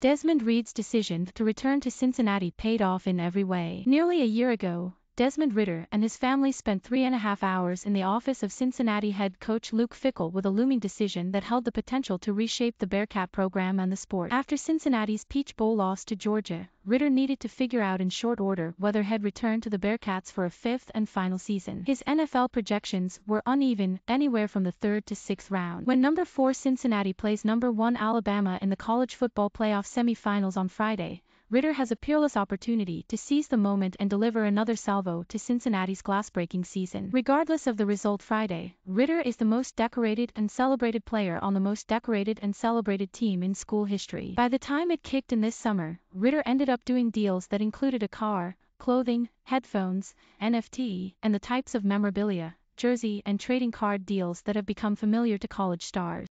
desmond reed's decision to return to cincinnati paid off in every way. nearly a year ago, Desmond Ritter and his family spent three and a half hours in the office of Cincinnati head coach Luke Fickle with a looming decision that held the potential to reshape the Bearcat program and the sport. After Cincinnati's Peach Bowl loss to Georgia, Ritter needed to figure out in short order whether he'd return to the Bearcats for a fifth and final season. His NFL projections were uneven, anywhere from the third to sixth round. When number four Cincinnati plays number one Alabama in the college football playoff semifinals on Friday, Ritter has a peerless opportunity to seize the moment and deliver another salvo to Cincinnati's glass-breaking season. Regardless of the result Friday, Ritter is the most decorated and celebrated player on the most decorated and celebrated team in school history. By the time it kicked in this summer, Ritter ended up doing deals that included a car, clothing, headphones, NFT, and the types of memorabilia jersey and trading card deals that have become familiar to college stars.